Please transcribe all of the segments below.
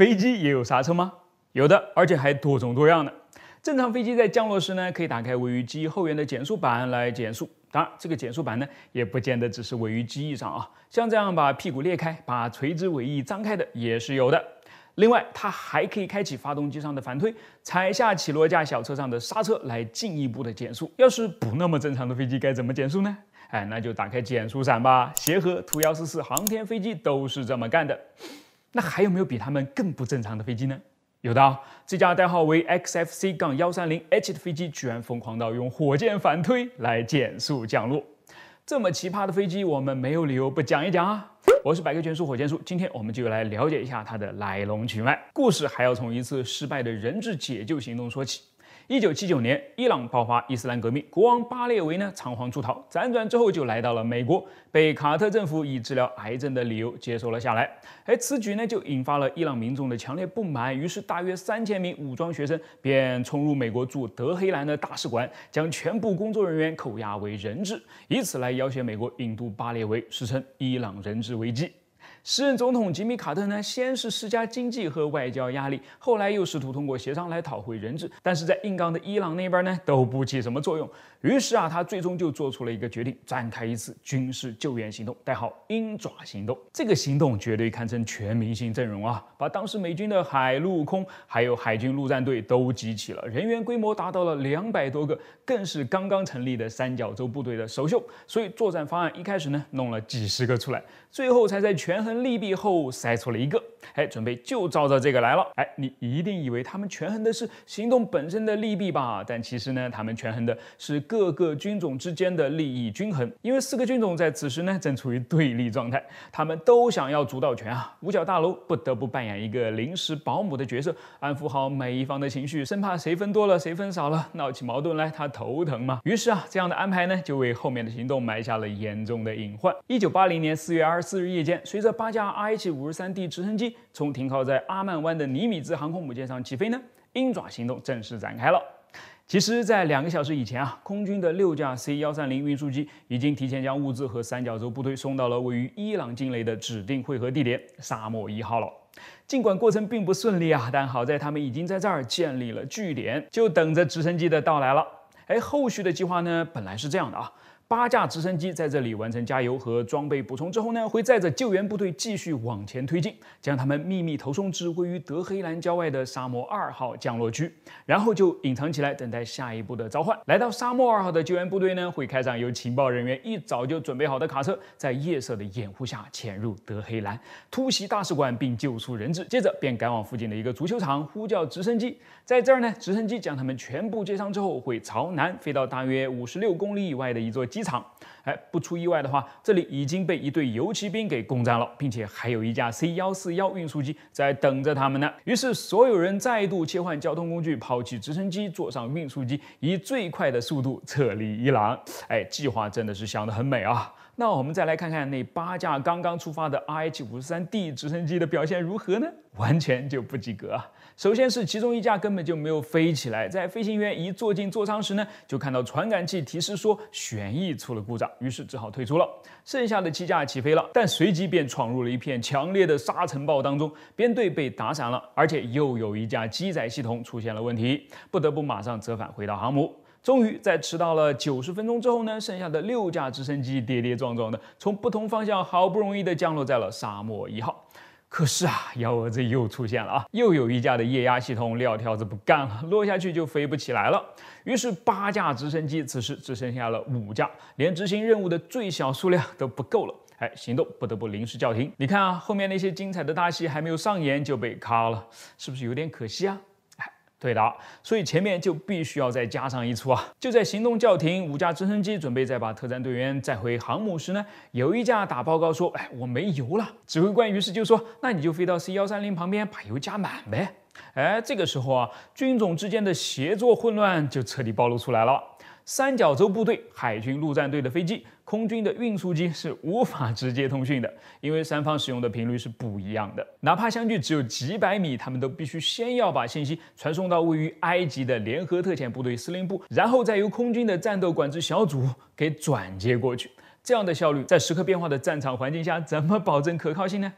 飞机也有刹车吗？有的，而且还多种多样的。正常飞机在降落时呢，可以打开位于机翼后缘的减速板来减速。当然，这个减速板呢，也不见得只是位于机翼上啊，像这样把屁股裂开、把垂直尾翼张开的也是有的。另外，它还可以开启发动机上的反推，踩下起落架小车上的刹车来进一步的减速。要是不那么正常的飞机该怎么减速呢？哎，那就打开减速伞吧。协和、图幺四四、航天飞机都是这么干的。那还有没有比他们更不正常的飞机呢？有的啊，这架代号为 XFC-130H 杠的飞机居然疯狂到用火箭反推来减速降落。这么奇葩的飞机，我们没有理由不讲一讲啊！我是百科全书火箭叔，今天我们就来了解一下它的来龙去脉。故事还要从一次失败的人质解救行动说起。一九七九年，伊朗爆发伊斯兰革命，国王巴列维呢仓皇出逃，辗转之后就来到了美国，被卡特政府以治疗癌症的理由接收了下来。而此举呢，就引发了伊朗民众的强烈不满，于是大约三千名武装学生便冲入美国驻德黑兰的大使馆，将全部工作人员扣押为人质，以此来要挟美国引渡巴列维，史称伊朗人质危机。时任总统吉米·卡特呢，先是施加经济和外交压力，后来又试图通过协商来讨回人质，但是在硬刚的伊朗那边呢，都不起什么作用。于是啊，他最终就做出了一个决定，展开一次军事救援行动，代号“鹰爪行动”。这个行动绝对堪称全明星阵容啊，把当时美军的海、陆、空，还有海军陆战队都集齐了，人员规模达到了两百多个，更是刚刚成立的三角洲部队的首秀。所以作战方案一开始呢，弄了几十个出来，最后才在权衡。利弊后，筛出了一个，哎，准备就照着这个来了。哎，你一定以为他们权衡的是行动本身的利弊吧？但其实呢，他们权衡的是各个军种之间的利益均衡。因为四个军种在此时呢正处于对立状态，他们都想要主导权啊。五角大楼不得不扮演一个临时保姆的角色，安抚好每一方的情绪，生怕谁分多了，谁分少了，闹起矛盾来，他头疼嘛。于是啊，这样的安排呢，就为后面的行动埋下了严重的隐患。一九八零年四月二十四日夜间，随着八架 R H 五十三 D 直升机从停靠在阿曼湾的尼米兹航空母舰上起飞呢，鹰爪行动正式展开了。其实，在两个小时以前啊，空军的六架 C 幺三零运输机已经提前将物资和三角洲部队送到了位于伊朗境内的指定汇合地点——沙漠一号了。尽管过程并不顺利啊，但好在他们已经在这儿建立了据点，就等着直升机的到来了。哎，后续的计划呢，本来是这样的啊。八架直升机在这里完成加油和装备补充之后呢，会载着救援部队继续往前推进，将他们秘密投送至位于德黑兰郊外的沙漠二号降落区，然后就隐藏起来，等待下一步的召唤。来到沙漠二号的救援部队呢，会开上由情报人员一早就准备好的卡车，在夜色的掩护下潜入德黑兰，突袭大使馆并救出人质，接着便赶往附近的一个足球场，呼叫直升机。在这儿呢，直升机将他们全部接上之后，会朝南飞到大约五十六公里以外的一座机。机场，哎，不出意外的话，这里已经被一队游骑兵给攻占了，并且还有一架 C 幺四幺运输机在等着他们呢。于是，所有人再度切换交通工具，抛弃直升机，坐上运输机，以最快的速度撤离伊朗。哎，计划真的是想得很美啊。那我们再来看看那八架刚刚出发的 R H 五十三 D 直升机的表现如何呢？完全就不及格啊！首先是其中一架根本就没有飞起来，在飞行员一坐进座舱时呢，就看到传感器提示说旋翼出了故障，于是只好退出了。剩下的七架起飞了，但随即便闯入了一片强烈的沙尘暴当中，编队被打散了，而且又有一架机载系统出现了问题，不得不马上折返回到航母。终于在迟到了九十分钟之后呢，剩下的六架直升机跌跌撞撞的从不同方向好不容易的降落在了沙漠一号。可是啊，幺蛾子又出现了啊，又有一架的液压系统撂挑子不干了，落下去就飞不起来了。于是八架直升机此时只剩下了五架，连执行任务的最小数量都不够了，哎，行动不得不临时叫停。你看啊，后面那些精彩的大戏还没有上演就被卡了，是不是有点可惜啊？对的，所以前面就必须要再加上一出啊！就在行动叫停，五架直升机准备再把特战队员载回航母时呢，有一架打报告说：“哎，我没油了。”指挥官于是就说：“那你就飞到 C 幺三零旁边把油加满呗。”哎，这个时候啊，军种之间的协作混乱就彻底暴露出来了。三角洲部队、海军陆战队的飞机、空军的运输机是无法直接通讯的，因为三方使用的频率是不一样的。哪怕相距只有几百米，他们都必须先要把信息传送到位于埃及的联合特遣部队司令部，然后再由空军的战斗管制小组给转接过去。这样的效率，在时刻变化的战场环境下，怎么保证可靠性呢？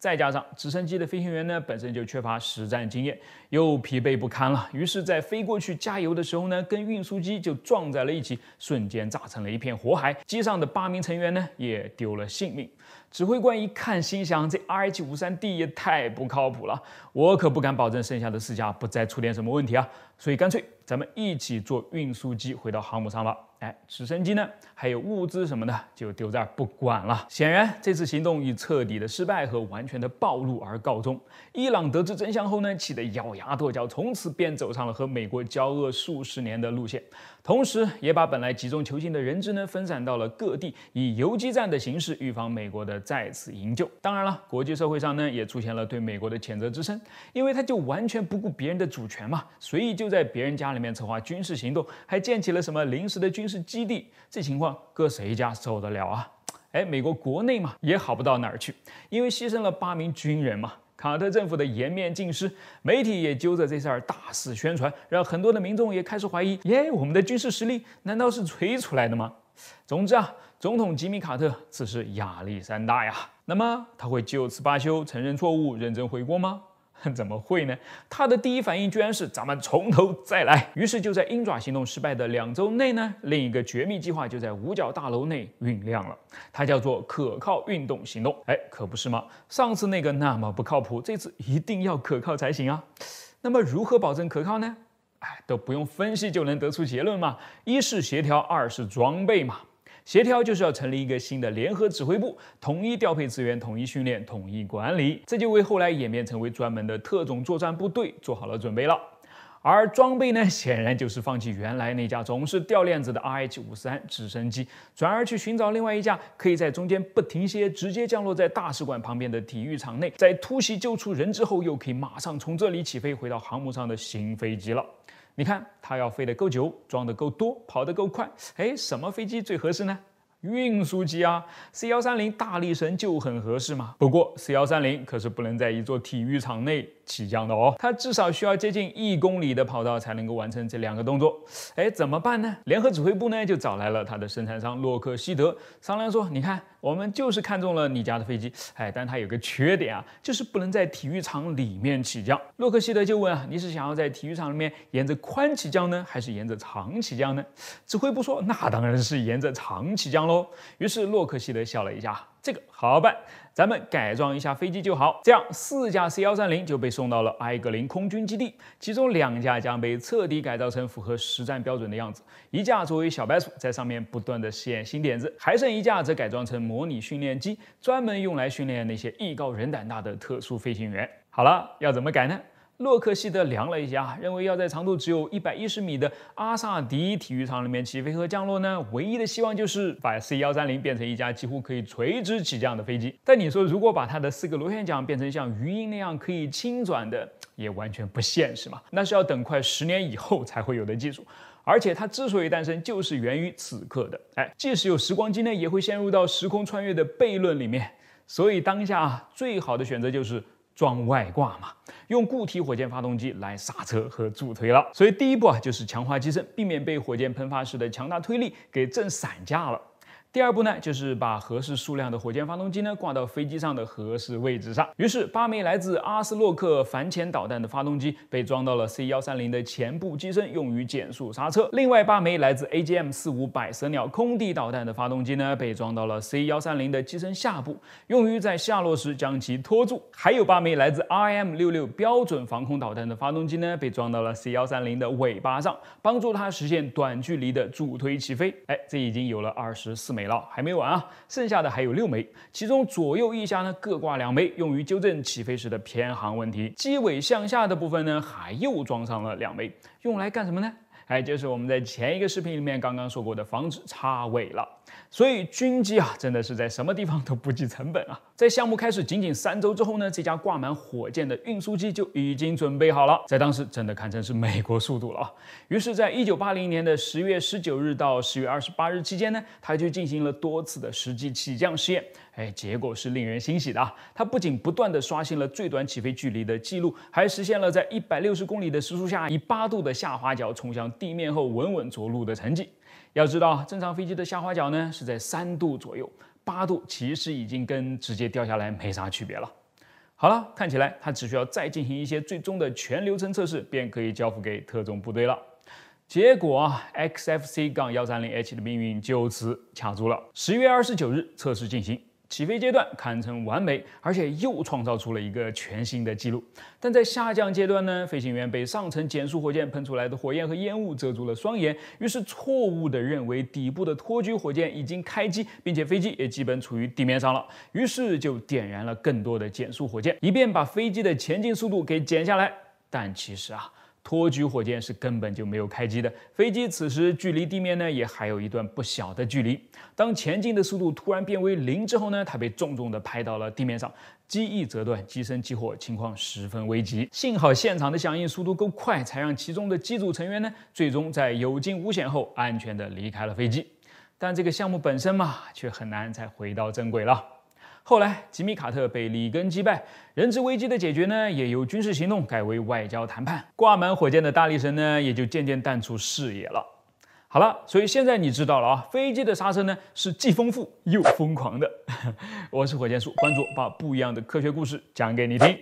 再加上直升机的飞行员呢，本身就缺乏实战经验，又疲惫不堪了。于是，在飞过去加油的时候呢，跟运输机就撞在了一起，瞬间炸成了一片火海，机上的八名成员呢，也丢了性命。指挥官一看，心想：这 R H 五三 D 也太不靠谱了，我可不敢保证剩下的四架不再出点什么问题啊。所以，干脆咱们一起坐运输机回到航母上了。哎，直升机呢？还有物资什么的，就丢这儿不管了。显然，这次行动以彻底的失败和完全的暴露而告终。伊朗得知真相后呢，气得咬牙跺脚，从此便走上了和美国交恶数十年的路线。同时，也把本来集中囚禁的人质呢分散到了各地，以游击战的形式预防美国的再次营救。当然了，国际社会上呢也出现了对美国的谴责之声，因为他就完全不顾别人的主权嘛，随意就在别人家里面策划军事行动，还建起了什么临时的军事基地，这情况搁谁家受得了啊？哎，美国国内嘛也好不到哪儿去，因为牺牲了八名军人嘛。卡特政府的颜面尽失，媒体也揪着这事儿大肆宣传，让很多的民众也开始怀疑：耶，我们的军事实力难道是吹出来的吗？总之啊，总统吉米·卡特此时压力山大呀。那么他会就此罢休，承认错误，认真悔过吗？怎么会呢？他的第一反应居然是咱们从头再来。于是就在鹰爪行动失败的两周内呢，另一个绝密计划就在五角大楼内酝酿了，它叫做可靠运动行动。哎，可不是吗？上次那个那么不靠谱，这次一定要可靠才行啊。那么如何保证可靠呢？哎，都不用分析就能得出结论嘛，一是协调，二是装备嘛。协调就是要成立一个新的联合指挥部，统一调配资源，统一训练，统一管理，这就为后来演变成为专门的特种作战部队做好了准备了。而装备呢，显然就是放弃原来那架总是掉链子的 R H 五三直升机，转而去寻找另外一架可以在中间不停歇，直接降落在大使馆旁边的体育场内，在突袭救出人之后，又可以马上从这里起飞回到航母上的新飞机了。你看，它要飞得够久，装得够多，跑得够快，哎，什么飞机最合适呢？运输机啊，C 幺三零大力神就很合适嘛。不过，C 幺三零可是不能在一座体育场内。起降的哦，它至少需要接近一公里的跑道才能够完成这两个动作。哎，怎么办呢？联合指挥部呢就找来了它的生产商洛克希德，商量说：“你看，我们就是看中了你家的飞机，哎，但它有个缺点啊，就是不能在体育场里面起降。”洛克希德就问啊：“你是想要在体育场里面沿着宽起降呢，还是沿着长起降呢？”指挥部说：“那当然是沿着长起降喽。”于是洛克希德笑了一下。这个好办，咱们改装一下飞机就好。这样四架 C 幺三零就被送到了埃格林空军基地，其中两架将被彻底改造成符合实战标准的样子，一架作为小白鼠在上面不断的试验新点子，还剩一架则改装成模拟训练机，专门用来训练那些艺高人胆大的特殊飞行员。好了，要怎么改呢？洛克希德量了一下，认为要在长度只有一百一十米的阿萨迪体育场里面起飞和降落呢，唯一的希望就是把 C 幺三零变成一架几乎可以垂直起降的飞机。但你说，如果把它的四个螺旋桨变成像鱼鹰那样可以轻转的，也完全不现实嘛？那是要等快十年以后才会有的技术。而且它之所以诞生，就是源于此刻的。哎，即使有时光机呢，也会陷入到时空穿越的悖论里面。所以当下最好的选择就是。装外挂嘛，用固体火箭发动机来刹车和助推了，所以第一步啊就是强化机身，避免被火箭喷发时的强大推力给震散架了。第二步呢，就是把合适数量的火箭发动机呢挂到飞机上的合适位置上。于是，八枚来自阿斯洛克反潜导弹的发动机被装到了 C-130 的前部机身，用于减速刹车。另外，八枚来自 AGM-45 百蛇鸟空地导弹的发动机呢，被装到了 C-130 的机身下部，用于在下落时将其拖住。还有八枚来自 r m 6 6标准防空导弹的发动机呢，被装到了 C-130 的尾巴上，帮助它实现短距离的助推起飞。哎，这已经有了二十四枚。没了，还没完啊！剩下的还有六枚，其中左右翼下呢各挂两枚，用于纠正起飞时的偏航问题。机尾向下的部分呢，还又装上了两枚，用来干什么呢？哎，就是我们在前一个视频里面刚刚说过的，防止插尾了。所以军机啊，真的是在什么地方都不计成本啊！在项目开始仅仅三周之后呢，这架挂满火箭的运输机就已经准备好了，在当时真的堪称是美国速度了啊！于是，在一九八零年的十月十九日到十月二十八日期间呢，他就进行了多次的实际起降试验。哎，结果是令人欣喜的啊！它不仅不断的刷新了最短起飞距离的记录，还实现了在一百六十公里的时速下，以八度的下滑角冲向地面后稳稳着陆的成绩。要知道，正常飞机的下滑角呢是在三度左右，八度其实已经跟直接掉下来没啥区别了。好了，看起来它只需要再进行一些最终的全流程测试，便可以交付给特种部队了。结果啊，XFC- 幺三零 H 的命运就此卡住了。十月二十九日，测试进行。起飞阶段堪称完美，而且又创造出了一个全新的纪录。但在下降阶段呢？飞行员被上层减速火箭喷出来的火焰和烟雾遮住了双眼，于是错误地认为底部的托举火箭已经开机，并且飞机也基本处于地面上了，于是就点燃了更多的减速火箭，以便把飞机的前进速度给减下来。但其实啊。托举火箭是根本就没有开机的，飞机此时距离地面呢也还有一段不小的距离。当前进的速度突然变为零之后呢，它被重重的拍到了地面上，机翼折断，机身起火，情况十分危急。幸好现场的响应速度够快，才让其中的机组成员呢最终在有惊无险后安全的离开了飞机。但这个项目本身嘛，却很难再回到正轨了。后来，吉米·卡特被里根击败，人质危机的解决呢，也由军事行动改为外交谈判。挂满火箭的大力神呢，也就渐渐淡出视野了。好了，所以现在你知道了啊，飞机的刹车呢是既丰富又疯狂的。我是火箭叔，关注，我，把不一样的科学故事讲给你听。